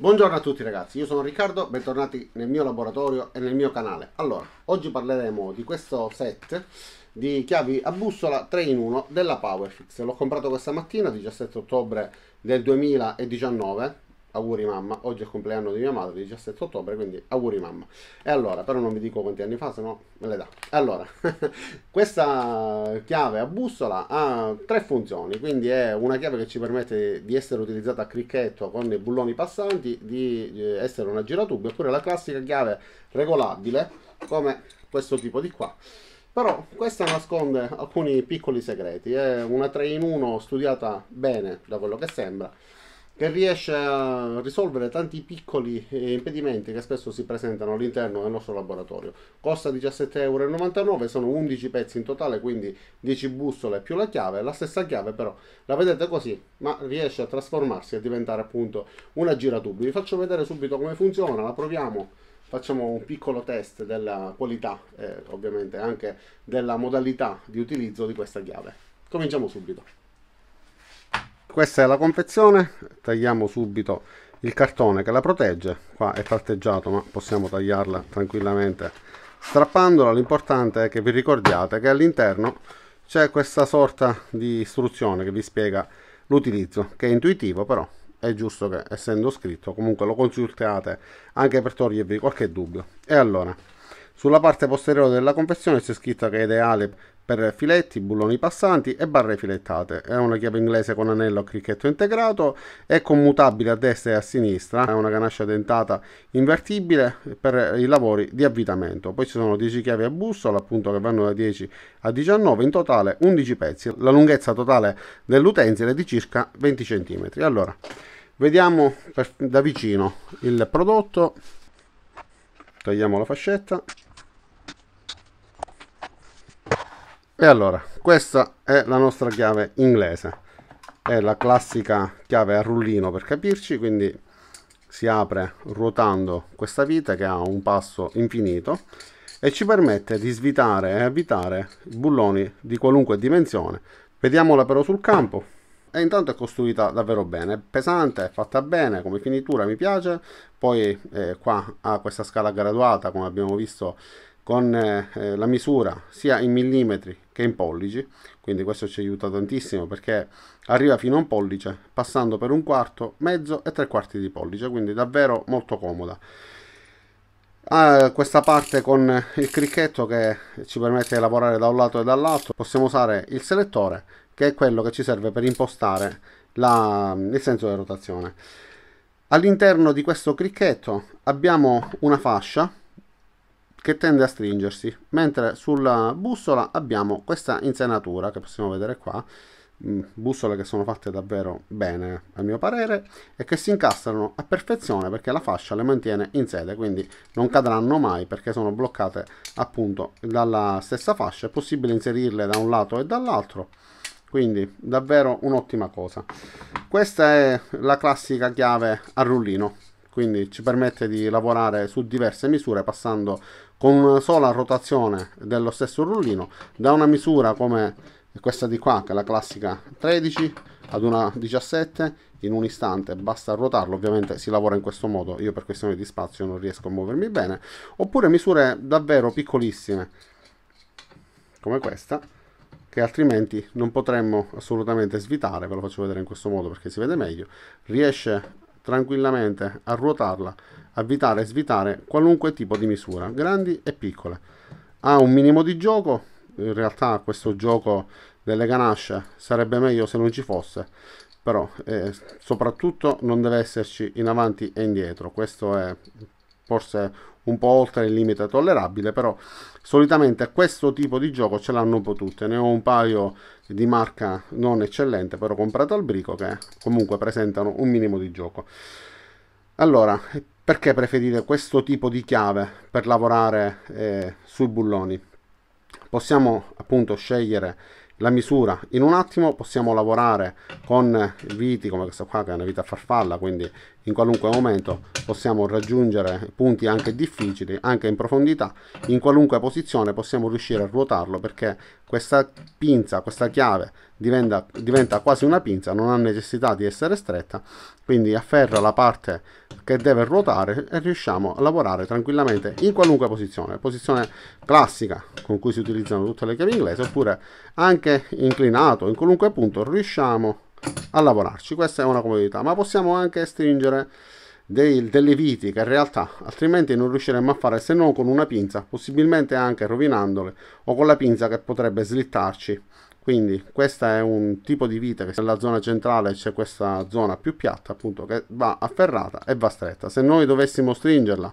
Buongiorno a tutti ragazzi, io sono Riccardo, bentornati nel mio laboratorio e nel mio canale. Allora, oggi parleremo di questo set di chiavi a bussola 3 in 1 della Powerfix. L'ho comprato questa mattina, 17 ottobre del 2019, auguri mamma, oggi è il compleanno di mia madre, 17 ottobre, quindi auguri mamma. E allora, però non vi dico quanti anni fa, se no me le dà. Allora, questa chiave a bussola ha tre funzioni, quindi è una chiave che ci permette di essere utilizzata a cricchetto con i bulloni passanti, di eh, essere una giratubi, oppure la classica chiave regolabile, come questo tipo di qua però questa nasconde alcuni piccoli segreti è una 3 in 1 studiata bene da quello che sembra che riesce a risolvere tanti piccoli eh, impedimenti che spesso si presentano all'interno del nostro laboratorio. Costa 17,99 euro, sono 11 pezzi in totale, quindi 10 bussole più la chiave, la stessa chiave però la vedete così, ma riesce a trasformarsi e diventare appunto una giratubi. Vi faccio vedere subito come funziona, la proviamo, facciamo un piccolo test della qualità e eh, ovviamente anche della modalità di utilizzo di questa chiave. Cominciamo subito questa è la confezione tagliamo subito il cartone che la protegge qua è tratteggiato ma possiamo tagliarla tranquillamente strappandola l'importante è che vi ricordiate che all'interno c'è questa sorta di istruzione che vi spiega l'utilizzo che è intuitivo però è giusto che essendo scritto comunque lo consultate anche per togliervi qualche dubbio e allora sulla parte posteriore della confezione c'è scritto che è ideale per filetti, bulloni passanti e barre filettate. È una chiave inglese con anello a cricchetto integrato, è commutabile a destra e a sinistra, è una ganascia dentata invertibile per i lavori di avvitamento. Poi ci sono 10 chiavi a bussola, appunto che vanno da 10 a 19, in totale 11 pezzi. La lunghezza totale dell'utensile è di circa 20 cm. Allora, vediamo per, da vicino il prodotto. Togliamo la fascetta. E allora, questa è la nostra chiave inglese. È la classica chiave a rullino per capirci, quindi si apre ruotando questa vita che ha un passo infinito e ci permette di svitare e avvitare bulloni di qualunque dimensione. Vediamola però sul campo. E intanto è costruita davvero bene, è pesante, è fatta bene, come finitura mi piace, poi eh, qua ha questa scala graduata come abbiamo visto con eh, eh, la misura sia in millimetri che in pollici quindi questo ci aiuta tantissimo perché arriva fino a un pollice passando per un quarto mezzo e tre quarti di pollice quindi davvero molto comoda ha questa parte con il cricchetto che ci permette di lavorare da un lato e dall'altro possiamo usare il selettore che è quello che ci serve per impostare la, il senso di rotazione all'interno di questo cricchetto abbiamo una fascia che tende a stringersi, mentre sulla bussola abbiamo questa insenatura che possiamo vedere qua, mm, bussole che sono fatte davvero bene a mio parere e che si incastrano a perfezione perché la fascia le mantiene in sede quindi non cadranno mai perché sono bloccate appunto dalla stessa fascia è possibile inserirle da un lato e dall'altro quindi davvero un'ottima cosa questa è la classica chiave a rullino quindi ci permette di lavorare su diverse misure passando con una sola rotazione dello stesso rullino da una misura come questa di qua che è la classica 13 ad una 17 in un istante basta ruotarlo ovviamente si lavora in questo modo io per questione di spazio non riesco a muovermi bene oppure misure davvero piccolissime come questa che altrimenti non potremmo assolutamente svitare ve lo faccio vedere in questo modo perché si vede meglio riesce tranquillamente, a ruotarla, a vitare e svitare qualunque tipo di misura, grandi e piccole. Ha un minimo di gioco, in realtà questo gioco delle ganasce sarebbe meglio se non ci fosse, però eh, soprattutto non deve esserci in avanti e indietro, questo è forse un po' oltre il limite tollerabile, però solitamente questo tipo di gioco ce l'hanno un po' tutte, ne ho un paio di marca non eccellente, però comprato al brico, che comunque presentano un minimo di gioco. Allora, perché preferite questo tipo di chiave per lavorare eh, sui bulloni? Possiamo appunto scegliere la misura in un attimo possiamo lavorare con viti come questa qua che è una vita farfalla quindi in qualunque momento possiamo raggiungere punti anche difficili, anche in profondità, in qualunque posizione possiamo riuscire a ruotarlo perché questa pinza, questa chiave diventa, diventa quasi una pinza, non ha necessità di essere stretta, quindi afferra la parte che deve ruotare e riusciamo a lavorare tranquillamente in qualunque posizione, posizione classica con cui si utilizzano tutte le chiavi inglesi oppure anche inclinato, in qualunque punto riusciamo a a lavorarci. Questa è una comodità, ma possiamo anche stringere dei, delle viti che in realtà altrimenti non riusciremmo a fare se non con una pinza, possibilmente anche rovinandole o con la pinza che potrebbe slittarci. Quindi questo è un tipo di vite che nella zona centrale c'è questa zona più piatta appunto che va afferrata e va stretta. Se noi dovessimo stringerla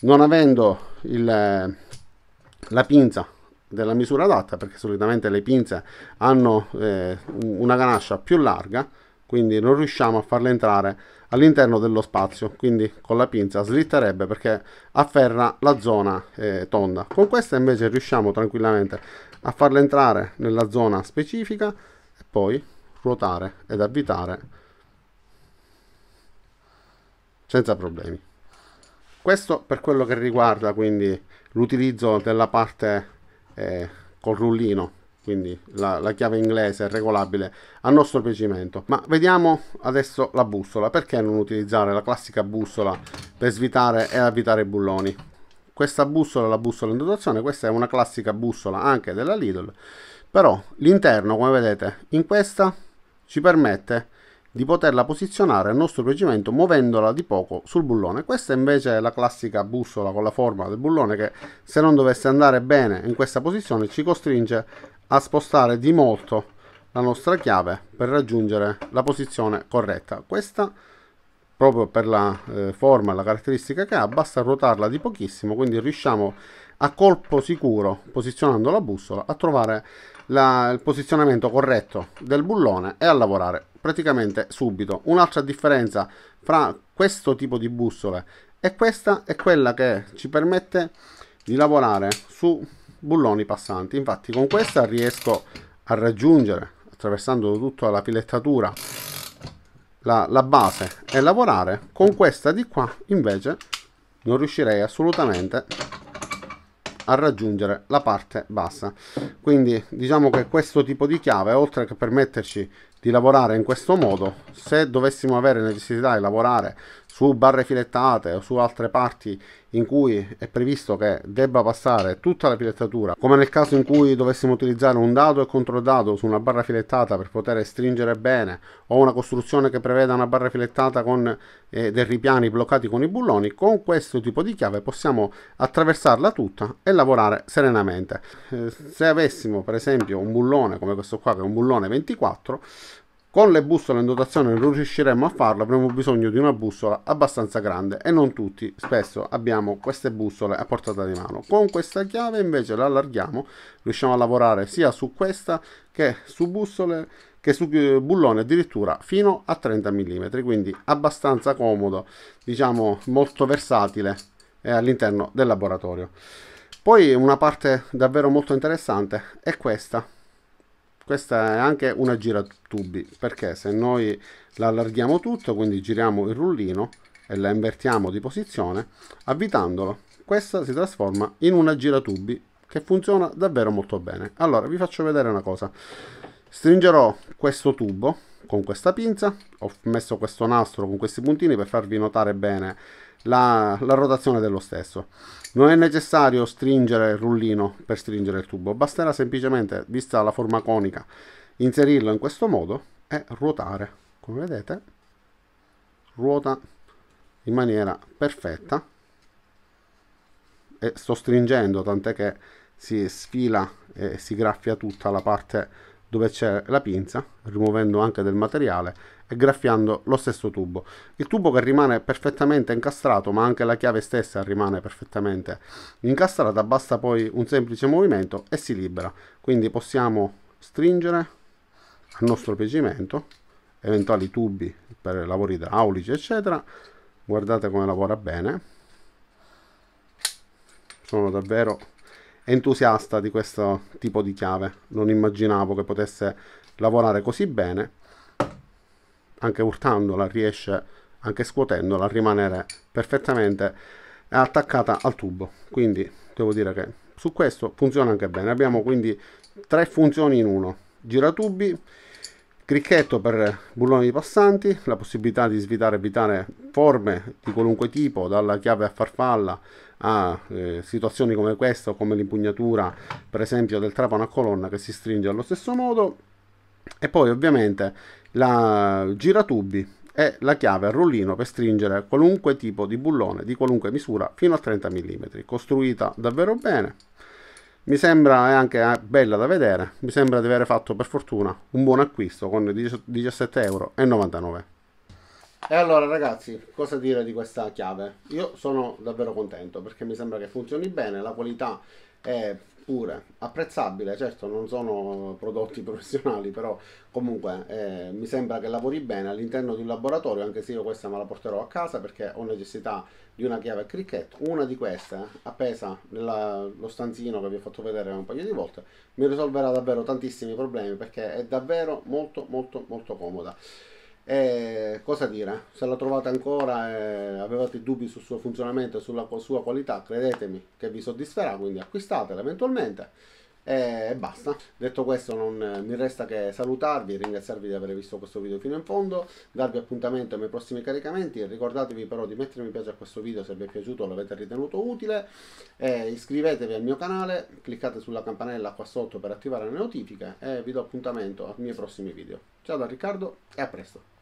non avendo il, la pinza della misura adatta perché solitamente le pinze hanno eh, una ganascia più larga quindi non riusciamo a farle entrare all'interno dello spazio quindi con la pinza slitterebbe perché afferra la zona eh, tonda con questa invece riusciamo tranquillamente a farla entrare nella zona specifica e poi ruotare ed avvitare senza problemi questo per quello che riguarda quindi l'utilizzo della parte eh, col rullino, quindi la, la chiave inglese è regolabile a nostro piacimento. Ma vediamo adesso la bussola, perché non utilizzare la classica bussola per svitare e avvitare i bulloni? Questa bussola è la bussola in dotazione, questa è una classica bussola anche della Lidl, però l'interno come vedete in questa ci permette di poterla posizionare al nostro piacimento muovendola di poco sul bullone. Questa invece è la classica bussola con la forma del bullone che se non dovesse andare bene in questa posizione ci costringe a spostare di molto la nostra chiave per raggiungere la posizione corretta. Questa proprio per la eh, forma e la caratteristica che ha basta ruotarla di pochissimo quindi riusciamo a colpo sicuro posizionando la bussola a trovare la, il posizionamento corretto del bullone e a lavorare praticamente subito. Un'altra differenza fra questo tipo di bussole e questa è quella che ci permette di lavorare su bulloni passanti. Infatti con questa riesco a raggiungere, attraversando tutta la filettatura, la, la base e lavorare. Con questa di qua invece non riuscirei assolutamente a raggiungere la parte bassa quindi diciamo che questo tipo di chiave oltre che permetterci di lavorare in questo modo se dovessimo avere necessità di lavorare su barre filettate o su altre parti in cui è previsto che debba passare tutta la filettatura, come nel caso in cui dovessimo utilizzare un dado e controdato su una barra filettata per poter stringere bene, o una costruzione che preveda una barra filettata con eh, dei ripiani bloccati con i bulloni, con questo tipo di chiave possiamo attraversarla tutta e lavorare serenamente. Eh, se avessimo per esempio un bullone come questo qua, che è un bullone 24, con le bussole in dotazione non riusciremo a farlo, avremo bisogno di una bussola abbastanza grande e non tutti spesso abbiamo queste bussole a portata di mano. Con questa chiave invece la allarghiamo, riusciamo a lavorare sia su questa che su bussole che su eh, bullone addirittura fino a 30 mm, quindi abbastanza comodo, diciamo molto versatile eh, all'interno del laboratorio. Poi una parte davvero molto interessante è questa, questa è anche una gira tubi perché se noi la allarghiamo tutto quindi giriamo il rullino e la invertiamo di posizione avvitandola questa si trasforma in una gira tubi che funziona davvero molto bene allora vi faccio vedere una cosa stringerò questo tubo con questa pinza ho messo questo nastro con questi puntini per farvi notare bene la, la, rotazione dello stesso non è necessario stringere il rullino per stringere il tubo basterà semplicemente vista la forma conica inserirlo in questo modo e ruotare come vedete ruota in maniera perfetta e sto stringendo tant'è che si sfila e si graffia tutta la parte dove c'è la pinza, rimuovendo anche del materiale e graffiando lo stesso tubo. Il tubo che rimane perfettamente incastrato, ma anche la chiave stessa rimane perfettamente incastrata, basta poi un semplice movimento e si libera. Quindi possiamo stringere a nostro piacimento eventuali tubi per lavori idraulici, eccetera. Guardate come lavora bene. Sono davvero entusiasta di questo tipo di chiave, non immaginavo che potesse lavorare così bene, anche urtandola riesce, anche scuotendola, a rimanere perfettamente attaccata al tubo, quindi devo dire che su questo funziona anche bene, abbiamo quindi tre funzioni in uno, giratubi, Cricchetto per bulloni passanti, la possibilità di svitare e evitare forme di qualunque tipo, dalla chiave a farfalla a eh, situazioni come questa o come l'impugnatura per esempio del trapano a colonna che si stringe allo stesso modo e poi ovviamente la giratubi e la chiave a rullino per stringere qualunque tipo di bullone di qualunque misura fino a 30 mm, costruita davvero bene mi sembra è anche eh, bella da vedere mi sembra di aver fatto per fortuna un buon acquisto con 17,99 euro e allora ragazzi cosa dire di questa chiave io sono davvero contento perché mi sembra che funzioni bene la qualità è pure, apprezzabile, certo non sono prodotti professionali, però comunque eh, mi sembra che lavori bene all'interno di un laboratorio, anche se io questa me la porterò a casa perché ho necessità di una chiave cricket, una di queste eh, appesa nello stanzino che vi ho fatto vedere un paio di volte, mi risolverà davvero tantissimi problemi perché è davvero molto molto molto comoda. E cosa dire, se la trovate ancora e avevate dubbi sul suo funzionamento e sulla sua qualità, credetemi che vi soddisferà, quindi acquistatela eventualmente e basta. Detto questo non mi resta che salutarvi, ringraziarvi di aver visto questo video fino in fondo, darvi appuntamento ai miei prossimi caricamenti, ricordatevi però di mettere mi piace a questo video se vi è piaciuto, l'avete ritenuto utile, iscrivetevi al mio canale, cliccate sulla campanella qua sotto per attivare le notifiche e vi do appuntamento ai miei prossimi video. Ciao da Riccardo e a presto!